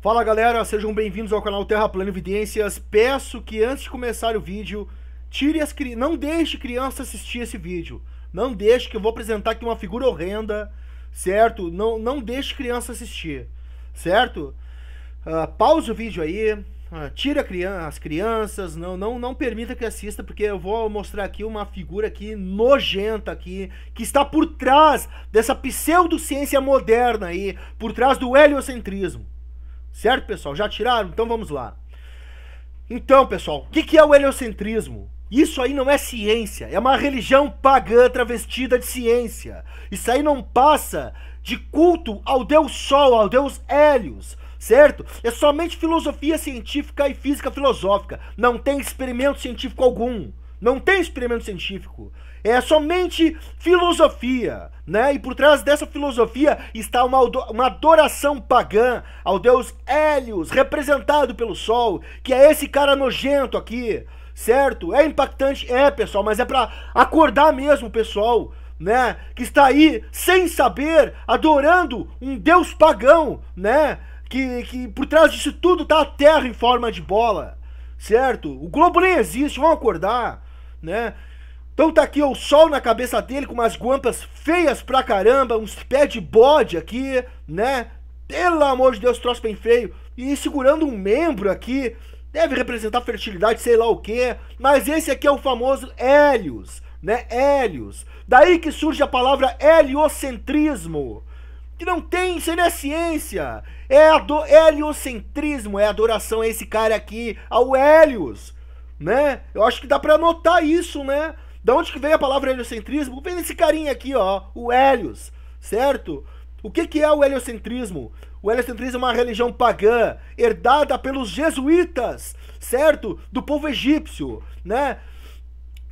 Fala galera, sejam bem-vindos ao canal Terra Plano Evidências. Peço que antes de começar o vídeo, tire as cri... não deixe criança assistir esse vídeo. Não deixe que eu vou apresentar aqui uma figura horrenda, certo? Não, não deixe criança assistir, certo? Uh, pause o vídeo aí, uh, ah, tira as crianças, não, não, não permita que assista, porque eu vou mostrar aqui uma figura aqui nojenta aqui, que está por trás dessa pseudociência moderna aí, por trás do heliocentrismo. Certo, pessoal? Já tiraram? Então vamos lá. Então, pessoal, o que, que é o heliocentrismo? Isso aí não é ciência, é uma religião pagã travestida de ciência. Isso aí não passa de culto ao deus Sol, ao deus Hélios, certo? É somente filosofia científica e física filosófica, não tem experimento científico algum. Não tem experimento científico. É somente filosofia, né? E por trás dessa filosofia está uma, uma adoração pagã ao deus Hélios, representado pelo Sol, que é esse cara nojento aqui, certo? É impactante, é, pessoal, mas é para acordar mesmo, pessoal, né? Que está aí sem saber, adorando um deus pagão, né? Que, que por trás disso tudo tá a Terra em forma de bola, certo? O globo nem existe, vão acordar né? Então tá aqui o sol na cabeça dele, com umas guampas feias pra caramba, uns pés de bode aqui, né? Pelo amor de Deus, troço bem feio. E segurando um membro aqui, deve representar fertilidade, sei lá o que. Mas esse aqui é o famoso Hélios, né? Hélios. Daí que surge a palavra heliocentrismo. Que não tem, isso não é ciência. É heliocentrismo, é adoração a esse cara aqui, ao Hélios né? Eu acho que dá para anotar isso, né? Da onde que veio a palavra heliocentrismo? Vem nesse carinha aqui, ó, o Hélios, certo? O que, que é o heliocentrismo? O heliocentrismo é uma religião pagã, herdada pelos jesuítas, certo? Do povo egípcio, né?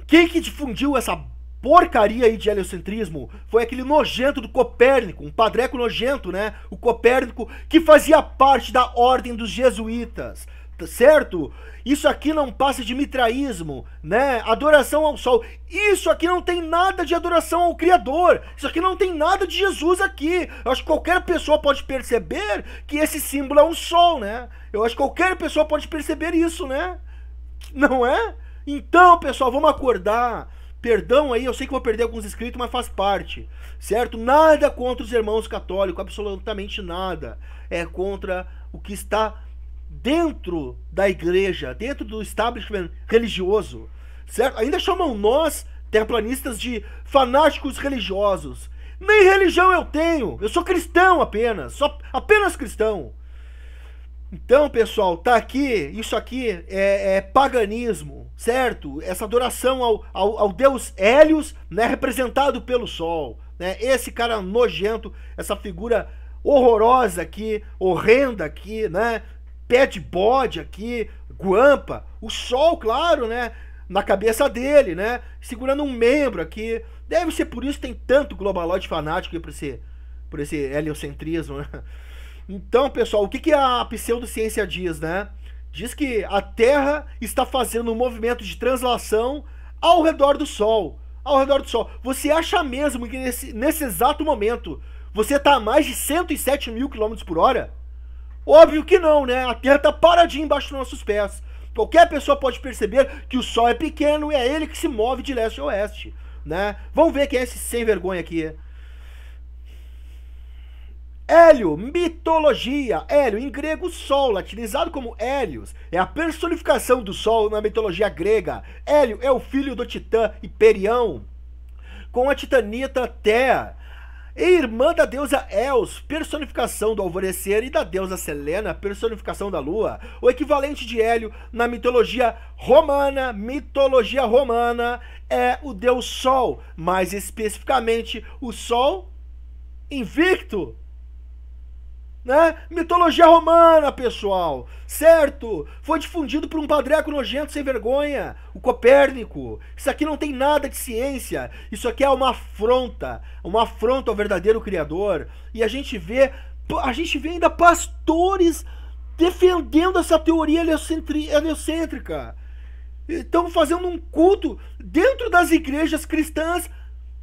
Quem que difundiu essa porcaria aí de heliocentrismo foi aquele nojento do Copérnico, um padreco nojento, né? O Copérnico que fazia parte da ordem dos jesuítas, certo? Isso aqui não passa de mitraísmo, né? Adoração ao sol. Isso aqui não tem nada de adoração ao Criador. Isso aqui não tem nada de Jesus aqui. Eu acho que qualquer pessoa pode perceber que esse símbolo é um sol, né? Eu acho que qualquer pessoa pode perceber isso, né? Não é? Então, pessoal, vamos acordar. Perdão aí, eu sei que vou perder alguns inscritos, mas faz parte, certo? Nada contra os irmãos católicos, absolutamente nada. É contra o que está dentro da igreja, dentro do establishment religioso, certo? Ainda chamam nós, terraplanistas, de fanáticos religiosos. Nem religião eu tenho, eu sou cristão apenas, só apenas cristão. Então, pessoal, tá aqui, isso aqui é, é paganismo, certo? Essa adoração ao, ao, ao deus Hélios, né, representado pelo sol, né? Esse cara nojento, essa figura horrorosa aqui, horrenda aqui, né? pé de bode aqui, guampa, o sol, claro, né? Na cabeça dele, né? Segurando um membro aqui. Deve ser por isso que tem tanto globalote fanático por esse, por esse heliocentrismo, né? Então, pessoal, o que, que a pseudociência diz, né? Diz que a Terra está fazendo um movimento de translação ao redor do Sol. Ao redor do Sol. Você acha mesmo que nesse, nesse exato momento você está a mais de 107 mil quilômetros por hora? Óbvio que não, né? A Terra tá paradinha embaixo dos nossos pés. Qualquer pessoa pode perceber que o Sol é pequeno e é ele que se move de leste a oeste, né? Vamos ver quem é esse sem vergonha aqui. Hélio, mitologia. Hélio, em grego, sol, latinizado como Hélios, é a personificação do sol na mitologia grega. Hélio é o filho do titã Hiperião, com a titanita Terra. E irmã da deusa Els, personificação do alvorecer, e da deusa Selena, personificação da lua, o equivalente de Hélio na mitologia romana, mitologia romana é o deus Sol, mais especificamente o Sol invicto, né? Mitologia romana, pessoal, certo? Foi difundido por um padreco nojento sem vergonha, o Copérnico. Isso aqui não tem nada de ciência, isso aqui é uma afronta, uma afronta ao verdadeiro Criador. E a gente vê, a gente vê ainda pastores defendendo essa teoria heliocêntrica. Estão fazendo um culto dentro das igrejas cristãs,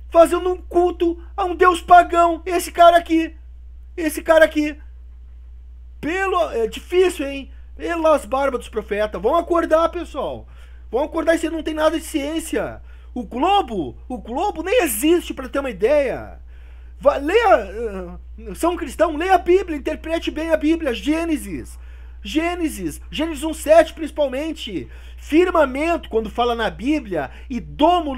fazendo um culto a um deus pagão, esse cara aqui, esse cara aqui. Pelo, é difícil, hein? Pelas barbas dos profetas. Vão acordar, pessoal. Vão acordar, você não tem nada de ciência. O Globo, o Globo nem existe para ter uma ideia. Vá, leia, uh, São Cristão, leia a Bíblia, interprete bem a Bíblia, Gênesis. Gênesis, Gênesis 1,7 principalmente. Firmamento, quando fala na Bíblia, e domo,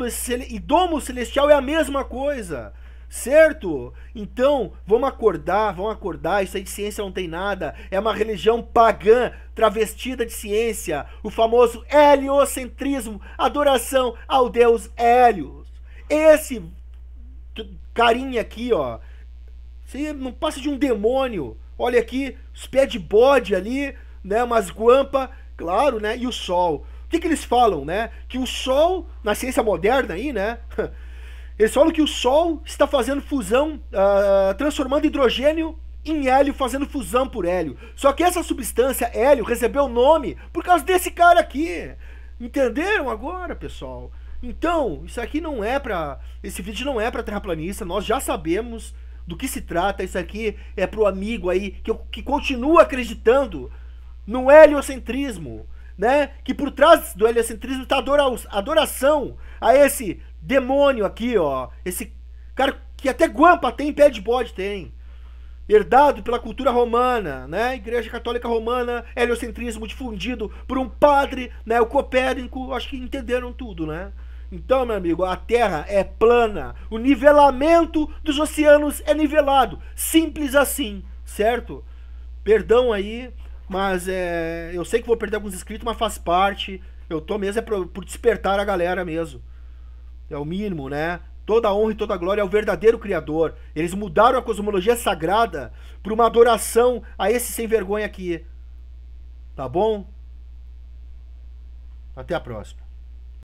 e domo celestial é a mesma coisa. Certo? Então, vamos acordar, vamos acordar. Isso aí de ciência não tem nada. É uma religião pagã, travestida de ciência. O famoso heliocentrismo, adoração ao deus hélio Esse carinha aqui, ó. Você não passa de um demônio. Olha aqui, os pés de bode ali, né? Umas guampa, claro, né? E o sol. O que, que eles falam, né? Que o sol, na ciência moderna aí, né? Eles falam que o Sol está fazendo fusão, uh, transformando hidrogênio em hélio, fazendo fusão por hélio. Só que essa substância, hélio, recebeu o nome por causa desse cara aqui. Entenderam agora, pessoal? Então, isso aqui não é para Esse vídeo não é para terraplanista, nós já sabemos do que se trata. Isso aqui é pro amigo aí que, que continua acreditando no heliocentrismo, né? Que por trás do heliocentrismo está a adoração a esse demônio aqui, ó. Esse cara que até guampa tem, pé de bode tem. Herdado pela cultura romana, né? Igreja Católica Romana, heliocentrismo difundido por um padre, né? O Copérnico, acho que entenderam tudo, né? Então, meu amigo, a Terra é plana. O nivelamento dos oceanos é nivelado. Simples assim, certo? Perdão aí, mas é, eu sei que vou perder alguns inscritos, mas faz parte. Eu tô mesmo é por, por despertar a galera mesmo. É o mínimo, né? Toda honra e toda glória ao verdadeiro Criador. Eles mudaram a cosmologia sagrada para uma adoração a esse sem vergonha aqui. Tá bom? Até a próxima.